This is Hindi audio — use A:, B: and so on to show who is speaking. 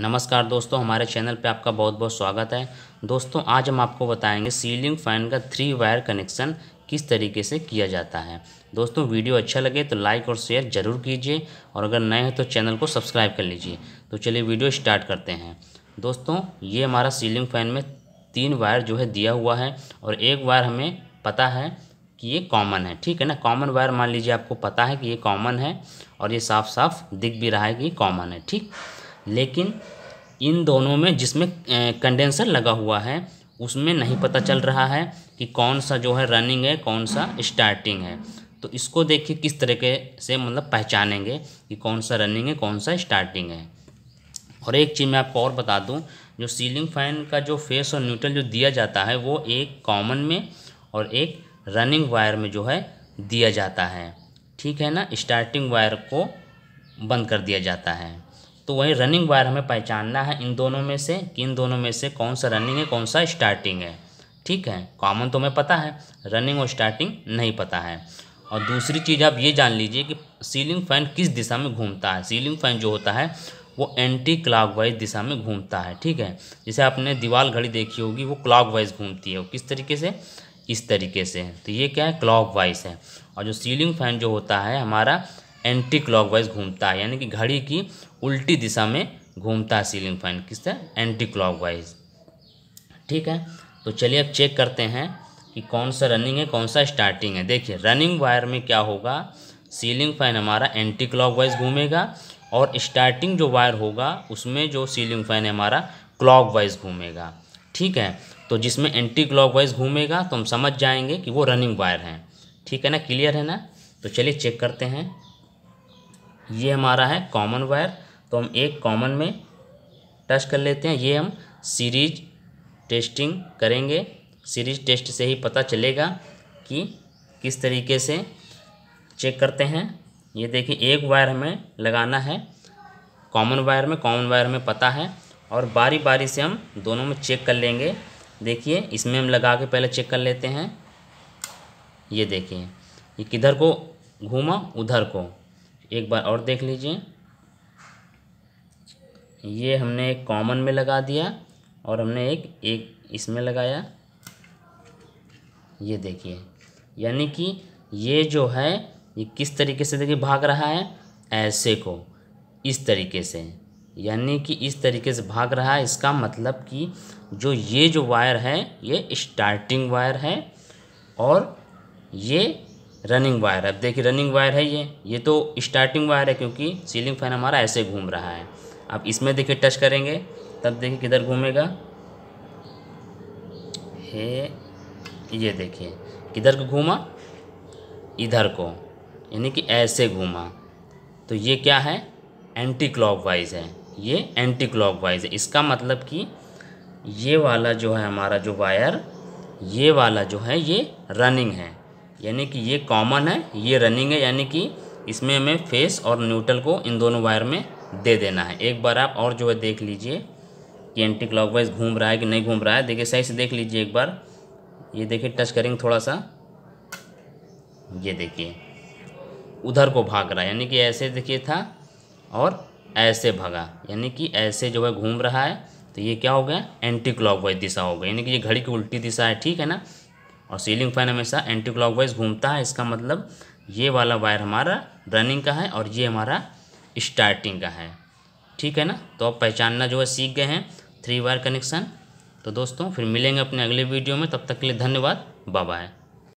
A: नमस्कार दोस्तों हमारे चैनल पे आपका बहुत बहुत स्वागत है दोस्तों आज हम आपको बताएंगे सीलिंग फैन का थ्री वायर कनेक्शन किस तरीके से किया जाता है दोस्तों वीडियो अच्छा लगे तो लाइक और शेयर ज़रूर कीजिए और अगर नए हैं तो चैनल को सब्सक्राइब कर लीजिए तो चलिए वीडियो स्टार्ट करते हैं दोस्तों ये हमारा सीलिंग फैन में तीन वायर जो है दिया हुआ है और एक वायर हमें पता है कि ये कॉमन है ठीक है ना कॉमन वायर मान लीजिए आपको पता है कि ये कॉमन है और ये साफ साफ दिख भी रहा है कि कॉमन है ठीक लेकिन इन दोनों में जिसमें कंडेंसर लगा हुआ है उसमें नहीं पता चल रहा है कि कौन सा जो है रनिंग है कौन सा स्टार्टिंग है तो इसको देखिए किस तरीके से मतलब पहचानेंगे कि कौन सा रनिंग है कौन सा स्टार्टिंग है और एक चीज़ मैं आपको और बता दूं जो सीलिंग फैन का जो फेस और न्यूट्रल जो दिया जाता है वो एक कॉमन में और एक रनिंग वायर में जो है दिया जाता है ठीक है ना स्टार्टिंग वायर को बंद कर दिया जाता है तो वही रनिंग वायर हमें पहचानना है इन दोनों में से कि इन दोनों में से कौन सा रनिंग है कौन सा स्टार्टिंग है ठीक है कॉमन तो हमें पता है रनिंग और स्टार्टिंग नहीं पता है और दूसरी चीज़ आप ये जान लीजिए कि सीलिंग फैन किस दिशा में घूमता है सीलिंग फैन जो होता है वो एंटी क्लाक दिशा में घूमता है ठीक है जैसे आपने दीवार घड़ी देखी होगी वो क्लाक घूमती है वो किस तरीके से इस तरीके से तो ये क्या है क्लॉकवाइज है और जो सीलिंग फैन जो होता है हमारा एंटी क्लॉकवाइज घूमता है यानी कि घड़ी की उल्टी दिशा में घूमता है सीलिंग फैन किस तरह एंटी क्लॉकवाइज ठीक है तो चलिए अब चेक करते हैं कि कौन सा रनिंग है कौन सा स्टार्टिंग है देखिए रनिंग वायर में क्या होगा सीलिंग फैन हमारा एंटी क्लॉक घूमेगा और स्टार्टिंग जो वायर होगा उसमें जो सीलिंग फैन है हमारा क्लॉक घूमेगा ठीक है तो जिसमें एंटी क्लॉक घूमेगा तो हम समझ जाएंगे कि वो रनिंग वायर हैं ठीक है ना क्लियर है ना तो चलिए चेक करते हैं ये हमारा है कॉमन वायर तो हम एक कॉमन में टच कर लेते हैं ये हम सीरीज टेस्टिंग करेंगे सीरीज टेस्ट से ही पता चलेगा कि किस तरीके से चेक करते हैं ये देखिए एक वायर हमें लगाना है कॉमन वायर में कॉमन वायर में पता है और बारी बारी से हम दोनों में चेक कर लेंगे देखिए इसमें हम लगा के पहले चेक कर लेते हैं ये देखिए ये किधर को घूमा उधर को एक बार और देख लीजिए ये हमने एक कॉमन में लगा दिया और हमने एक एक इसमें लगाया ये देखिए यानी कि ये जो है ये किस तरीके से देखिए भाग रहा है ऐसे को इस तरीके से यानी कि इस तरीके से भाग रहा है इसका मतलब कि जो ये जो वायर है ये स्टार्टिंग वायर है और ये रनिंग वायर अब देखिए रनिंग वायर है ये ये तो स्टार्टिंग वायर है क्योंकि सीलिंग फैन हमारा ऐसे घूम रहा है अब इसमें देखिए टच करेंगे तब देखिए किधर घूमेगा हे ये देखिए किधर को घूमा इधर को यानी कि ऐसे घूमा तो ये क्या है एंटी क्लॉक वाइज है ये एंटी क्लॉक वाइज है इसका मतलब कि ये वाला जो है हमारा जो वायर ये वाला जो है ये रनिंग है यानी कि ये कॉमन है ये रनिंग है यानी कि इसमें हमें फेस और न्यूट्रल को इन दोनों वायर में दे देना है एक बार आप और जो है देख लीजिए कि एंटी क्लॉक घूम रहा है कि नहीं घूम रहा है देखिए सही से देख लीजिए एक बार ये देखिए टच करेंगे थोड़ा सा ये देखिए उधर को भाग रहा है यानी कि ऐसे देखिए था और ऐसे भागा यानी कि ऐसे जो है घूम रहा है तो ये क्या हो गया एंटी क्लॉक दिशा हो गई यानी कि ये घड़ी की उल्टी दिशा है ठीक है ना और सीलिंग फैन हमेशा एंटी वाइज घूमता है इसका मतलब ये वाला वायर हमारा रनिंग का है और ये हमारा स्टार्टिंग का है ठीक है ना तो आप पहचानना जो है सीख गए हैं थ्री वायर कनेक्शन तो दोस्तों फिर मिलेंगे अपने अगले वीडियो में तब तक के लिए धन्यवाद बाय